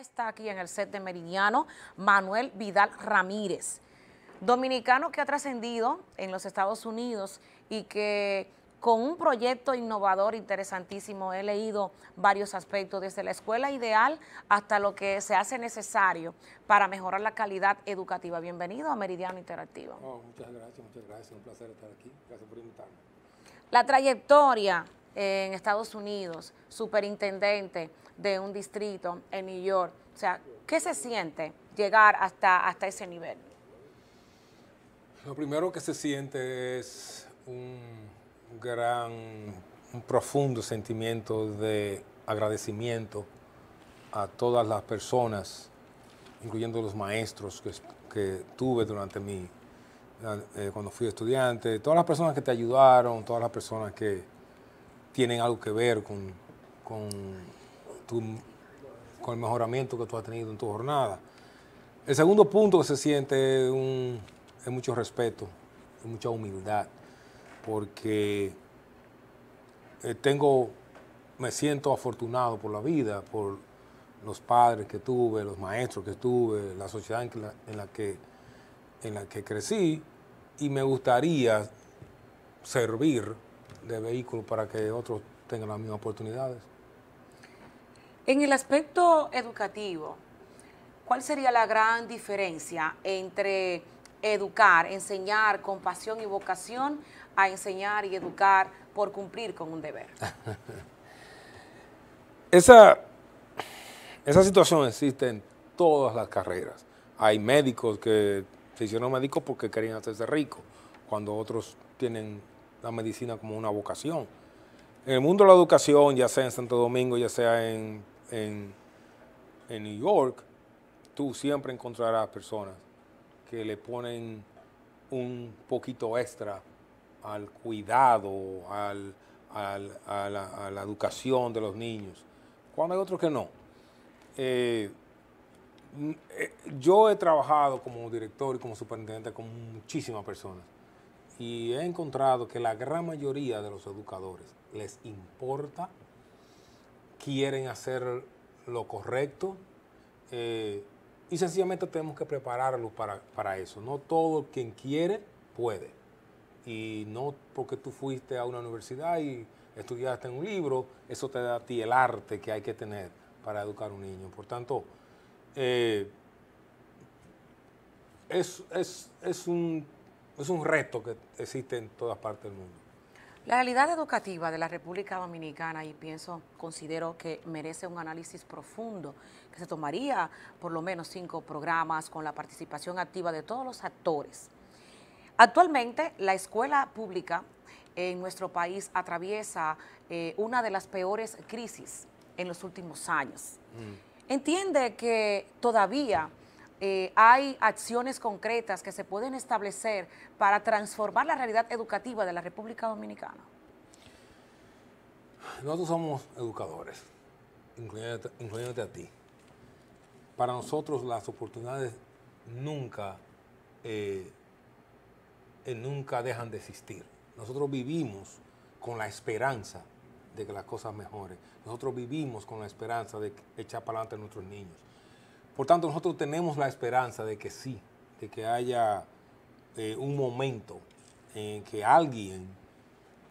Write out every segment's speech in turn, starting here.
Está aquí en el set de Meridiano Manuel Vidal Ramírez, dominicano que ha trascendido en los Estados Unidos y que con un proyecto innovador interesantísimo he leído varios aspectos, desde la escuela ideal hasta lo que se hace necesario para mejorar la calidad educativa. Bienvenido a Meridiano Interactivo. Oh, muchas gracias, muchas gracias, un placer estar aquí, gracias por invitarme. La trayectoria en Estados Unidos, superintendente de un distrito en New York. O sea, ¿qué se siente llegar hasta, hasta ese nivel? Lo primero que se siente es un gran, un profundo sentimiento de agradecimiento a todas las personas, incluyendo los maestros que, tuve durante mi, eh, cuando fui estudiante, todas las personas que te ayudaron, todas las personas que, tienen algo que ver con, con, con el mejoramiento que tú has tenido en tu jornada. El segundo punto que se siente es, mucho respeto, es mucha humildad, porque eh, tengo, me siento afortunado por la vida, por los padres que tuve, los maestros que tuve, la sociedad en la, que, en la que crecí, y me gustaría servir de vehículo para que otros tengan las mismas oportunidades. En el aspecto educativo, ¿cuál sería la gran diferencia entre educar, enseñar con pasión y vocación a enseñar y educar por cumplir con un deber? esa, esa situación existe en todas las carreras. Hay médicos que se hicieron médicos porque querían hacerse ricos, cuando otros tienen la medicina como una vocación. En el mundo de la educación, ya sea en Santo Domingo, ya sea en, New York, tú siempre encontrarás personas que le ponen un poquito extra al cuidado, a, la, educación de los niños, cuando hay otros que no. Eh, eh, yo he trabajado como director y como superintendente con muchísimas personas y he encontrado que la gran mayoría de los educadores les importa, quieren hacer lo correcto eh, y sencillamente tenemos que prepararlos para, eso. No todo quien quiere puede. Y no porque tú fuiste a una universidad y estudiaste en un libro, eso te da a ti el arte que hay que tener para educar a un niño. Por tanto, eh, es, es, es, un es un reto que existe en todas partes del mundo. La realidad educativa de la República Dominicana, y pienso, considero que merece un análisis profundo, que se tomaría por lo menos cinco programas con la participación activa de todos los actores. Actualmente, la escuela pública en nuestro país atraviesa eh, una de las peores crisis en los últimos años. Mm. Entiende que todavía eh, hay acciones concretas que se pueden establecer para transformar la realidad educativa de la República Dominicana? Nosotros somos educadores, incluyéndote, a ti. Para nosotros las oportunidades nunca, eh, eh, nunca dejan de existir. Nosotros vivimos con la esperanza de que las cosas mejoren. Nosotros vivimos con la esperanza de echar para adelante a nuestros niños. Por tanto, nosotros tenemos la esperanza de que sí, de que haya eh, un momento en que alguien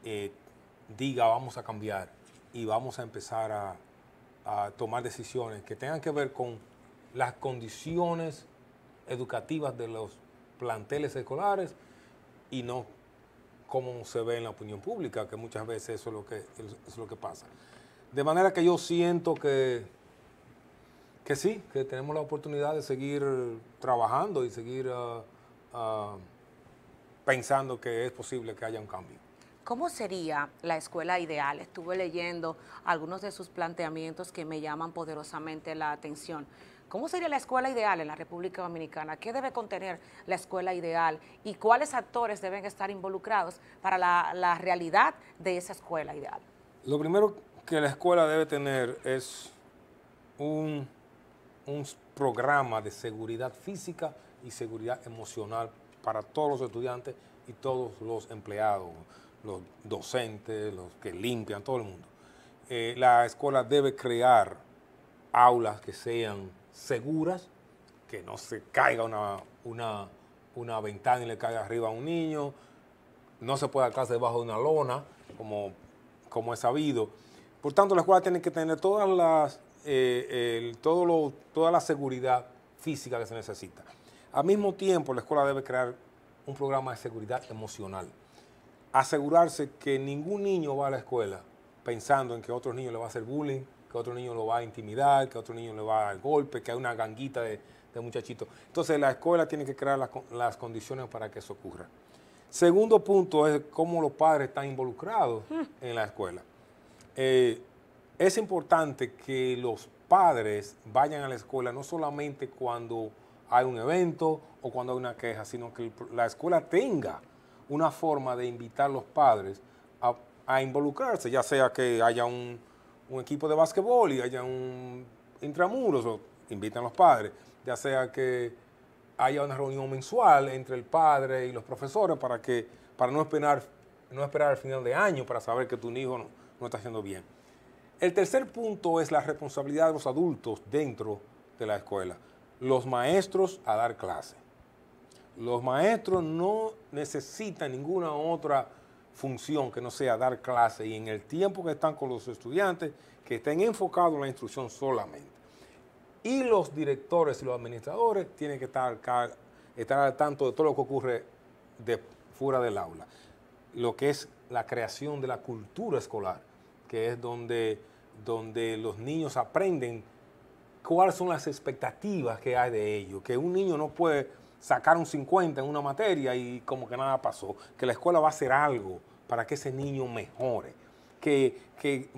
eh, diga vamos a cambiar y vamos a empezar a, tomar decisiones que tengan que ver con las condiciones educativas de los planteles escolares y no como se ve en la opinión pública, que muchas veces eso lo que, es lo que pasa. De manera que yo siento que que sí, que tenemos la oportunidad de seguir trabajando y seguir ah, ah, pensando que es posible que haya un cambio. ¿Cómo sería la escuela ideal? Estuve leyendo algunos de sus planteamientos que me llaman poderosamente la atención. ¿Cómo sería la escuela ideal en la República Dominicana? ¿Qué debe contener la escuela ideal? ¿Y cuáles actores deben estar involucrados para la realidad de esa escuela ideal? Lo primero que la escuela debe tener es un un programa de seguridad física y seguridad emocional para todos los estudiantes y todos los empleados, los docentes, los que limpian, todo el mundo. Eh, la escuela debe crear aulas que sean seguras, que no se caiga una, una, ventana y le caiga arriba a un niño, no se puede alcanzar debajo de una lona, como, como es sabido. Por tanto, la escuela tiene que tener todas las eh, todo toda la seguridad física que se necesita. Al mismo tiempo, la escuela debe crear un programa de seguridad emocional. Asegurarse que ningún niño va a la escuela pensando en que otro niño le va a hacer bullying, que otro niño lo va a intimidar, que otro niño le va a dar golpe, que hay una ganguita de, muchachitos. Entonces la escuela tiene que crear las, condiciones para que eso ocurra. Segundo punto es cómo los padres están involucrados hmm. en la escuela. Eh, es importante que los padres vayan a la escuela no solamente cuando hay un evento o cuando hay una queja, sino que la escuela tenga una forma de invitar a los padres a, involucrarse, ya sea que haya un, equipo de básquetbol y haya un intramuros, invitan a los padres, ya sea que haya una reunión mensual entre el padre y los profesores para que para no esperar no esperar al final de año para saber que tu hijo no está haciendo bien. El tercer punto es la responsabilidad de los adultos dentro de la escuela. Los maestros a dar clase. Los maestros no necesitan ninguna otra función que no sea dar clase y en el tiempo que están con los estudiantes, que estén enfocados en la instrucción solamente. Y los directores y los administradores tienen que estar, al tanto de todo lo que ocurre de, fuera del aula. Lo que es la creación de la cultura escolar, que es donde donde los niños aprenden cuáles son las expectativas que hay de ellos, que un niño no puede sacar un 50 en una materia y como que nada pasó, que la escuela va a hacer algo para que ese niño mejore, que,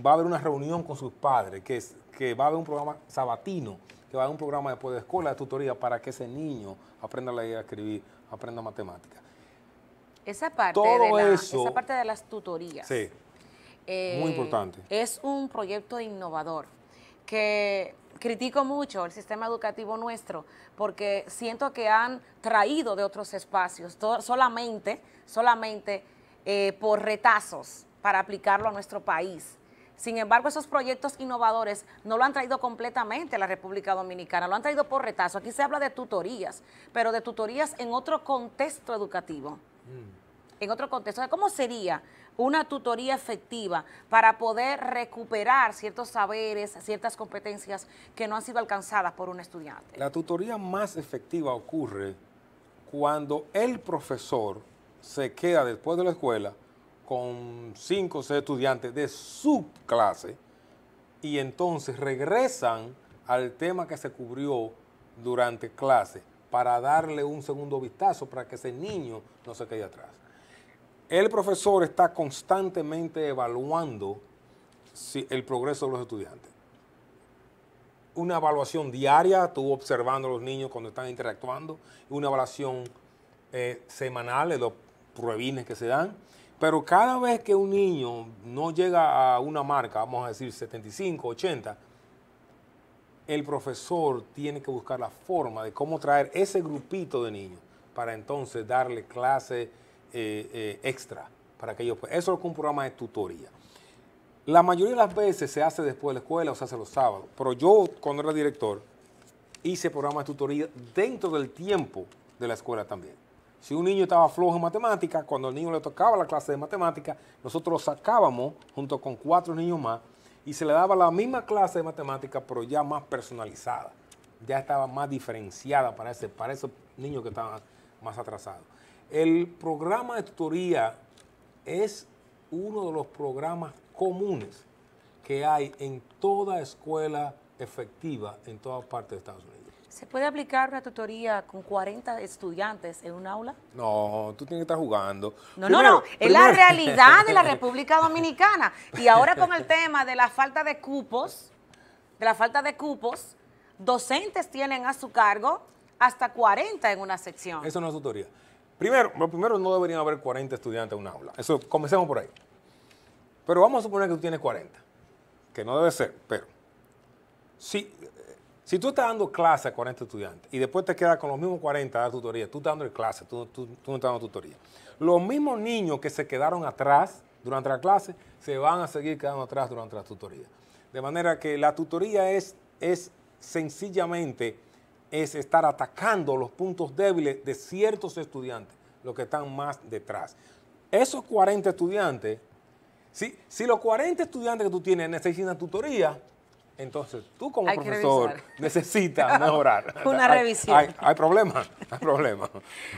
va a haber una reunión con sus padres, que, que va a haber un programa sabatino, que va a haber un programa después de escuela de tutoría para que ese niño aprenda a leer, a escribir, aprenda matemáticas. Esa parte, de esa parte de las tutorías. Sí eh, importante. Es un proyecto innovador que critico mucho el sistema educativo nuestro porque siento que han traído de otros espacios solamente, solamente eh, por retazos para aplicarlo a nuestro país. Sin embargo, esos proyectos innovadores no lo han traído completamente a la República Dominicana, lo han traído por retazo. Aquí se habla de tutorías, pero de tutorías en otro contexto educativo. Mm. En otro contexto. ¿Cómo sería una tutoría efectiva para poder recuperar ciertos saberes, ciertas competencias que no han sido alcanzadas por un estudiante? La tutoría más efectiva ocurre cuando el profesor se queda después de la escuela con cinco o seis estudiantes de su clase y entonces regresan al tema que se cubrió durante clase para darle un segundo vistazo para que ese niño no se quede atrás el profesor está constantemente evaluando el progreso de los estudiantes. Una evaluación diaria, tú observando a los niños cuando están interactuando, una evaluación eh, semanal de los pruebines que se dan, pero cada vez que un niño no llega a una marca, vamos a decir 75, 80, el profesor tiene que buscar la forma de cómo traer ese grupito de niños para entonces darle clase. Eh, eh, extra para que ellos Eso es lo un programa de tutoría. La mayoría de las veces se hace después de la escuela o se hace los sábados, pero yo cuando era director hice programa de tutoría dentro del tiempo de la escuela también. Si un niño estaba flojo en matemáticas, cuando el niño le tocaba la clase de matemáticas, nosotros lo sacábamos junto con cuatro niños más y se le daba la misma clase de matemáticas, pero ya más personalizada. Ya estaba más diferenciada para, ese, para esos niños que estaban más atrasados. El programa de tutoría es uno de los programas comunes que hay en toda escuela efectiva en toda parte de Estados Unidos. ¿Se puede aplicar una tutoría con 40 estudiantes en un aula? No, tú tienes que estar jugando. No, no, no, es la realidad de la República Dominicana. Y ahora con el tema de la falta de cupos, de la falta de cupos, docentes tienen a su cargo hasta 40 en una sección. Eso no es tutoría. Primero, lo primero no deberían haber 40 estudiantes en una aula. Eso, comencemos por ahí. Pero vamos a suponer que tú tienes 40, que no debe ser, pero si, tú estás dando clase a 40 estudiantes y después te quedas con los mismos 40 a dar tutoría, tú estás dando clase, tú, no estás dando tutoría. Los mismos niños que se quedaron atrás durante la clase se van a seguir quedando atrás durante la tutoría. De manera que la tutoría es, es sencillamente es estar atacando los puntos débiles de ciertos estudiantes, los que están más detrás. Esos 40 estudiantes, si, si los 40 estudiantes que tú tienes necesitan tutoría, entonces tú como profesor necesitas mejorar. Una revisión. Hay, hay problemas, hay problemas.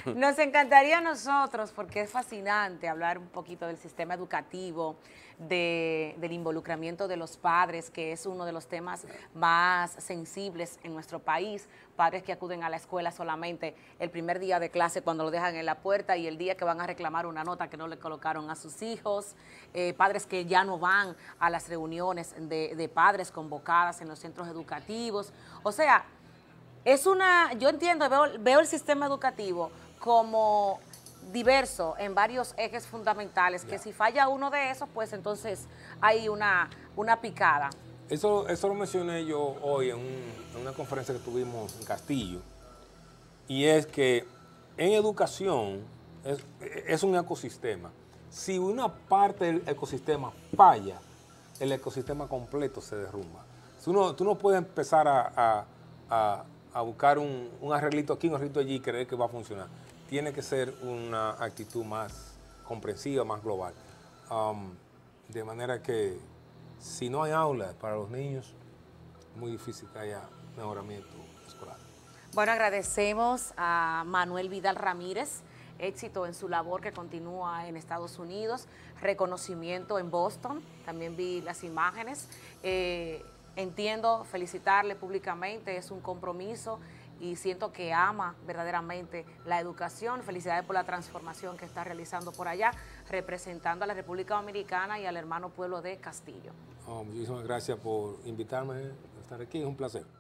Nos encantaría a nosotros, porque es fascinante hablar un poquito del sistema educativo, del involucramiento de los padres, que es uno de los temas más sensibles en nuestro país. Padres que acuden a la escuela solamente el primer día de clase cuando lo dejan en la puerta y el día que van a reclamar una nota que no le colocaron a sus hijos. Eh, padres que ya no van a las reuniones de, de padres convocadas en los centros educativos. O sea, es una, yo entiendo, veo, veo, el sistema educativo como diverso en varios ejes fundamentales, que si falla uno de esos, pues entonces hay una, una picada. Eso, eso lo mencioné yo hoy en, una conferencia que tuvimos en Castillo, y es que en educación es, un ecosistema. Si una parte del ecosistema falla, el ecosistema completo se derrumba. Tú no, tú no puedes empezar a, buscar un, un, arreglito aquí, un arreglito allí y creer que va a funcionar tiene que ser una actitud más comprensiva, más global. Um, de manera que si no hay aulas para los niños, muy difícil que haya mejoramiento escolar. Bueno, agradecemos a Manuel Vidal Ramírez, éxito en su labor que continúa en Estados Unidos, reconocimiento en Boston, también vi las imágenes. Eh, entiendo, felicitarle públicamente, es un compromiso y siento que ama verdaderamente la educación. Felicidades por la transformación que está realizando por allá, representando a la República Dominicana y al hermano pueblo de Castillo. Oh, muchísimas gracias por invitarme a estar aquí, es un placer.